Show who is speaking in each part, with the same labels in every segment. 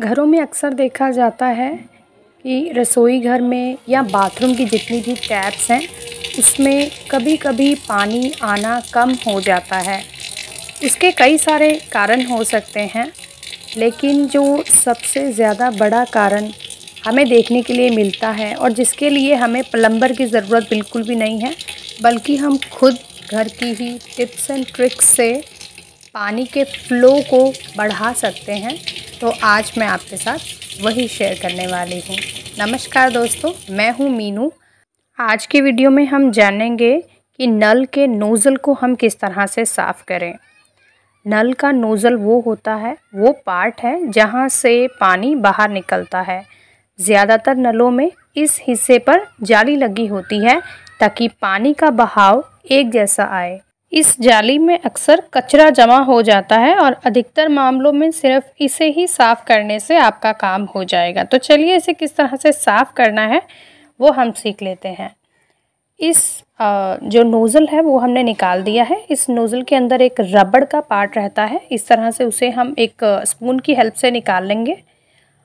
Speaker 1: घरों में अक्सर देखा जाता है कि रसोई घर में या बाथरूम की जितनी भी टैप्स हैं उसमें कभी कभी पानी आना कम हो जाता है इसके कई सारे कारण हो सकते हैं लेकिन जो सबसे ज़्यादा बड़ा कारण हमें देखने के लिए मिलता है और जिसके लिए हमें प्लम्बर की ज़रूरत बिल्कुल भी नहीं है बल्कि हम खुद घर की ही टिप्स एंड ट्रिक्स से पानी के फ़्लो को बढ़ा सकते हैं तो आज मैं आपके साथ वही शेयर करने वाली हूँ नमस्कार दोस्तों मैं हूँ मीनू आज की वीडियो में हम जानेंगे कि नल के नोज़ल को हम किस तरह से साफ़ करें नल का नोज़ल वो होता है वो पार्ट है जहाँ से पानी बाहर निकलता है ज़्यादातर नलों में इस हिस्से पर जाली लगी होती है ताकि पानी का बहाव एक जैसा आए इस जाली में अक्सर कचरा जमा हो जाता है और अधिकतर मामलों में सिर्फ इसे ही साफ़ करने से आपका काम हो जाएगा तो चलिए इसे किस तरह से साफ़ करना है वो हम सीख लेते हैं इस जो नोज़ल है वो हमने निकाल दिया है इस नोज़ल के अंदर एक रबड़ का पार्ट रहता है इस तरह से उसे हम एक स्पून की हेल्प से निकाल लेंगे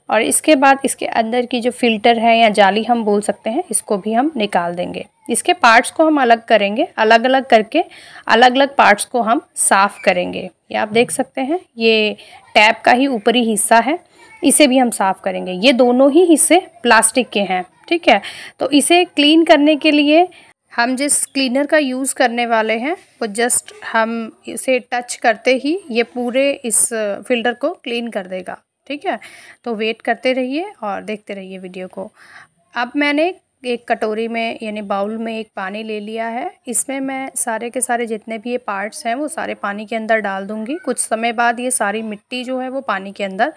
Speaker 1: और इसके बाद इसके अंदर की जो फिल्टर है या जाली हम बोल सकते हैं इसको भी हम निकाल देंगे इसके पार्ट्स को हम अलग करेंगे अलग अलग करके अलग अलग पार्ट्स को हम साफ़ करेंगे ये आप देख सकते हैं ये टैप का ही ऊपरी हिस्सा है इसे भी हम साफ़ करेंगे ये दोनों ही हिस्से प्लास्टिक के हैं ठीक है तो इसे क्लीन करने के लिए हम जिस क्लीनर का यूज़ करने वाले हैं वो जस्ट हम इसे टच करते ही ये पूरे इस फिल्टर को क्लीन कर देगा ठीक है तो वेट करते रहिए और देखते रहिए वीडियो को अब मैंने एक कटोरी में यानी बाउल में एक पानी ले लिया है इसमें मैं सारे के सारे जितने भी ये पार्ट्स हैं वो सारे पानी के अंदर डाल दूँगी कुछ समय बाद ये सारी मिट्टी जो है वो पानी के अंदर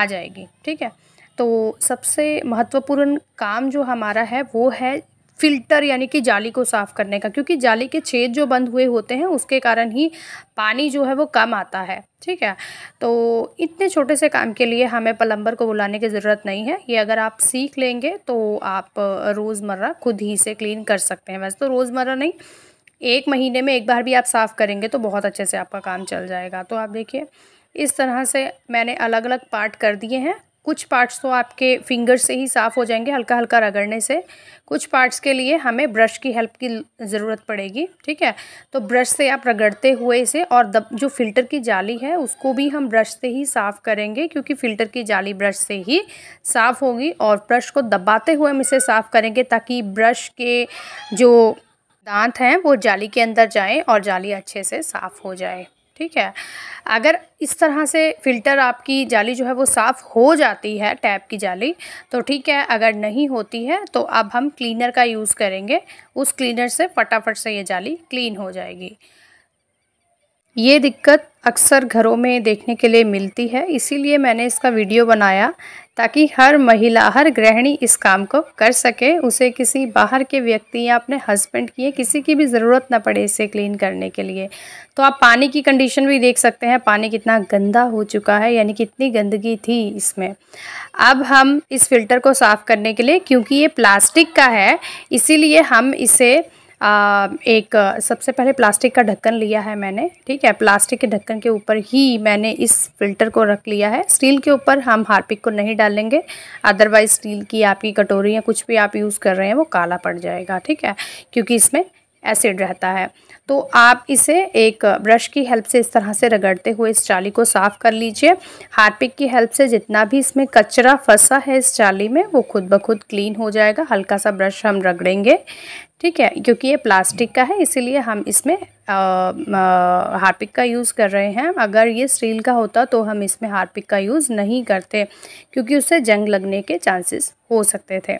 Speaker 1: आ जाएगी ठीक है तो सबसे महत्वपूर्ण काम जो हमारा है वो है फिल्टर यानी कि जाली को साफ़ करने का क्योंकि जाली के छेद जो बंद हुए होते हैं उसके कारण ही पानी जो है वो कम आता है ठीक है तो इतने छोटे से काम के लिए हमें पलम्बर को बुलाने की ज़रूरत नहीं है ये अगर आप सीख लेंगे तो आप रोज़मर्रा खुद ही से क्लीन कर सकते हैं वैसे तो रोज़मर्रा नहीं एक महीने में एक बार भी आप साफ़ करेंगे तो बहुत अच्छे से आपका काम चल जाएगा तो आप देखिए इस तरह से मैंने अलग अलग पार्ट कर दिए हैं कुछ पार्ट्स तो आपके फिंगर से ही साफ़ हो जाएंगे हल्का हल्का रगड़ने से कुछ पार्ट्स के लिए हमें ब्रश की हेल्प की ज़रूरत पड़ेगी ठीक है तो ब्रश से आप रगड़ते हुए इसे और दब जो फ़िल्टर की जाली है उसको भी हम ब्रश से ही साफ़ करेंगे क्योंकि फ़िल्टर की जाली ब्रश से ही साफ़ होगी और ब्रश को दबाते हुए हम इसे साफ़ करेंगे ताकि ब्रश के जो दांत हैं वो जाली के अंदर जाएँ और जाली अच्छे से साफ़ हो जाए ठीक है अगर इस तरह से फ़िल्टर आपकी जाली जो है वो साफ़ हो जाती है टैप की जाली तो ठीक है अगर नहीं होती है तो अब हम क्लीनर का यूज़ करेंगे उस क्लीनर से फटाफट से ये जाली क्लीन हो जाएगी ये दिक्कत अक्सर घरों में देखने के लिए मिलती है इसीलिए मैंने इसका वीडियो बनाया ताकि हर महिला हर गृहिणी इस काम को कर सके उसे किसी बाहर के व्यक्ति या अपने हस्बैंड की किसी की भी ज़रूरत ना पड़े इसे क्लीन करने के लिए तो आप पानी की कंडीशन भी देख सकते हैं पानी कितना गंदा हो चुका है यानी कितनी गंदगी थी इसमें अब हम इस फ़िल्टर को साफ़ करने के लिए क्योंकि ये प्लास्टिक का है इसीलिए हम इसे आ, एक सबसे पहले प्लास्टिक का ढक्कन लिया है मैंने ठीक है प्लास्टिक के ढक्कन के ऊपर ही मैंने इस फिल्टर को रख लिया है स्टील के ऊपर हम हार्पिक को नहीं डालेंगे अदरवाइज़ स्टील की आपकी कटोरी या कुछ भी आप यूज़ कर रहे हैं वो काला पड़ जाएगा ठीक है क्योंकि इसमें एसिड रहता है तो आप इसे एक ब्रश की हेल्प से इस तरह से रगड़ते हुए इस चाली को साफ़ कर लीजिए हार्पिक की हेल्प से जितना भी इसमें कचरा फंसा है इस चाली में वो खुद ब खुद क्लीन हो जाएगा हल्का सा ब्रश हम रगड़ेंगे ठीक है क्योंकि ये प्लास्टिक का है इसीलिए हम इसमें हार्पिक का यूज़ कर रहे हैं अगर ये स्टील का होता तो हम इसमें हार्पिक का यूज़ नहीं करते क्योंकि उससे जंग लगने के चांसेस हो सकते थे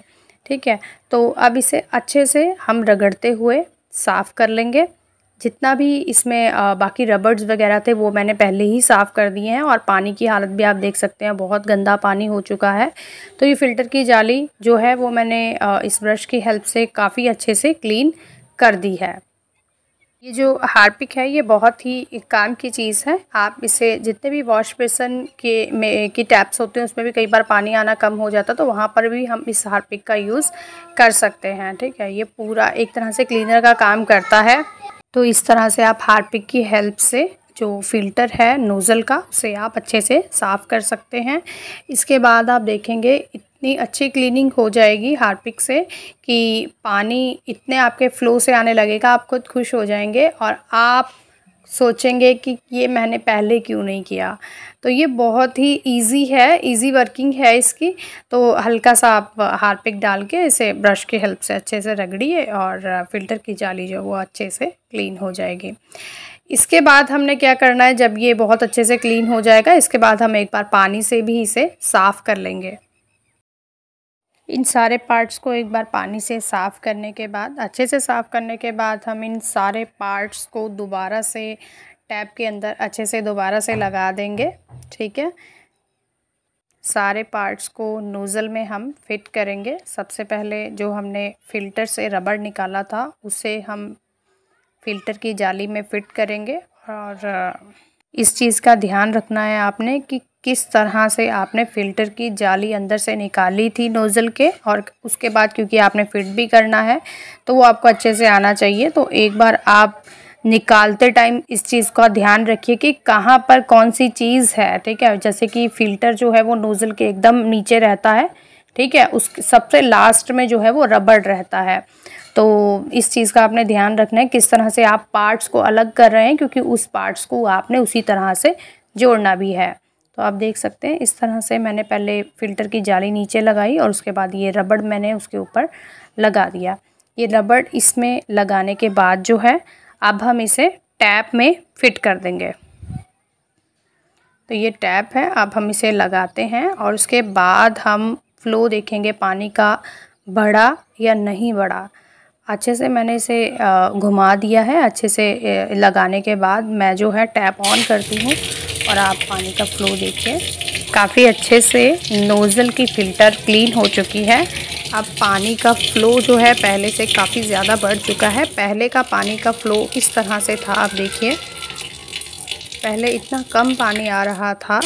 Speaker 1: ठीक है तो अब इसे अच्छे से हम रगड़ते हुए साफ़ कर लेंगे जितना भी इसमें बाकी रबर्स वगैरह थे वो मैंने पहले ही साफ़ कर दिए हैं और पानी की हालत भी आप देख सकते हैं बहुत गंदा पानी हो चुका है तो ये फ़िल्टर की जाली जो है वो मैंने इस ब्रश की हेल्प से काफ़ी अच्छे से क्लीन कर दी है ये जो हार्पिक है ये बहुत ही काम की चीज़ है आप इसे जितने भी वॉश बेसन के में की टैप्स होते हैं उसमें भी कई बार पानी आना कम हो जाता है तो वहाँ पर भी हम इस हार्पिक का यूज़ कर सकते हैं ठीक है ये पूरा एक तरह से क्लीनर का काम करता है तो इस तरह से आप हारपिक की हेल्प से जो फिल्टर है नोज़ल का उसे आप अच्छे से साफ़ कर सकते हैं इसके बाद आप देखेंगे इतनी अच्छी क्लीनिंग हो जाएगी हारपिक से कि पानी इतने आपके फ़्लो से आने लगेगा आप खुद खुश हो जाएंगे और आप सोचेंगे कि ये मैंने पहले क्यों नहीं किया तो ये बहुत ही इजी है इजी वर्किंग है इसकी तो हल्का सा आप हार्पिक डाल के इसे ब्रश की हेल्प से अच्छे से रगड़िए और फिल्टर की जाली जो वो अच्छे से क्लीन हो जाएगी इसके बाद हमने क्या करना है जब ये बहुत अच्छे से क्लीन हो जाएगा इसके बाद हम एक बार पानी से भी इसे साफ़ कर लेंगे इन सारे पार्ट्स को एक बार पानी से साफ़ करने के बाद अच्छे से साफ़ करने के बाद हम इन सारे पार्ट्स को दोबारा से टैप के अंदर अच्छे से दोबारा से लगा देंगे ठीक है सारे पार्ट्स को नोज़ल में हम फिट करेंगे सबसे पहले जो हमने फ़िल्टर से रबड़ निकाला था उसे हम फ़िल्टर की जाली में फ़िट करेंगे और इस चीज़ का ध्यान रखना है आपने कि किस तरह से आपने फ़िल्टर की जाली अंदर से निकाली थी नोज़ल के और उसके बाद क्योंकि आपने फिट भी करना है तो वो आपको अच्छे से आना चाहिए तो एक बार आप निकालते टाइम इस चीज़ का ध्यान रखिए कि कहाँ पर कौन सी चीज़ है ठीक है जैसे कि फ़िल्टर जो है वो नोज़ल के एकदम नीचे रहता है ठीक है उस सबसे लास्ट में जो है वो रबड़ रहता है तो इस चीज़ का आपने ध्यान रखना है किस तरह से आप पार्ट्स को अलग कर रहे हैं क्योंकि उस पार्ट्स को आपने उसी तरह से जोड़ना भी है तो आप देख सकते हैं इस तरह से मैंने पहले फ़िल्टर की जाली नीचे लगाई और उसके बाद ये रबड़ मैंने उसके ऊपर लगा दिया ये रबड़ इसमें लगाने के बाद जो है अब हम इसे टैप में फिट कर देंगे तो ये टैप है अब हम इसे लगाते हैं और उसके बाद हम फ्लो देखेंगे पानी का बढ़ा या नहीं बढ़ा अच्छे से मैंने इसे घुमा दिया है अच्छे से लगाने के बाद मैं जो है टैप ऑन करती हूँ और आप पानी का फ्लो देखिए काफ़ी अच्छे से नोज़ल की फ़िल्टर क्लीन हो चुकी है अब पानी का फ़्लो जो है पहले से काफ़ी ज़्यादा बढ़ चुका है पहले का पानी का फ़्लो इस तरह से था आप देखिए पहले इतना कम पानी आ रहा था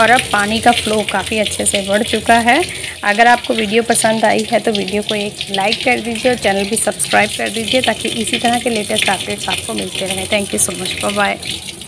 Speaker 1: और अब पानी का फ़्लो काफ़ी अच्छे से बढ़ चुका है अगर आपको वीडियो पसंद आई है तो वीडियो को एक लाइक कर दीजिए और चैनल भी सब्सक्राइब कर दीजिए ताकि इसी तरह के लेटेस्ट अपडेट्स आपको मिलते रहें thank you so much bye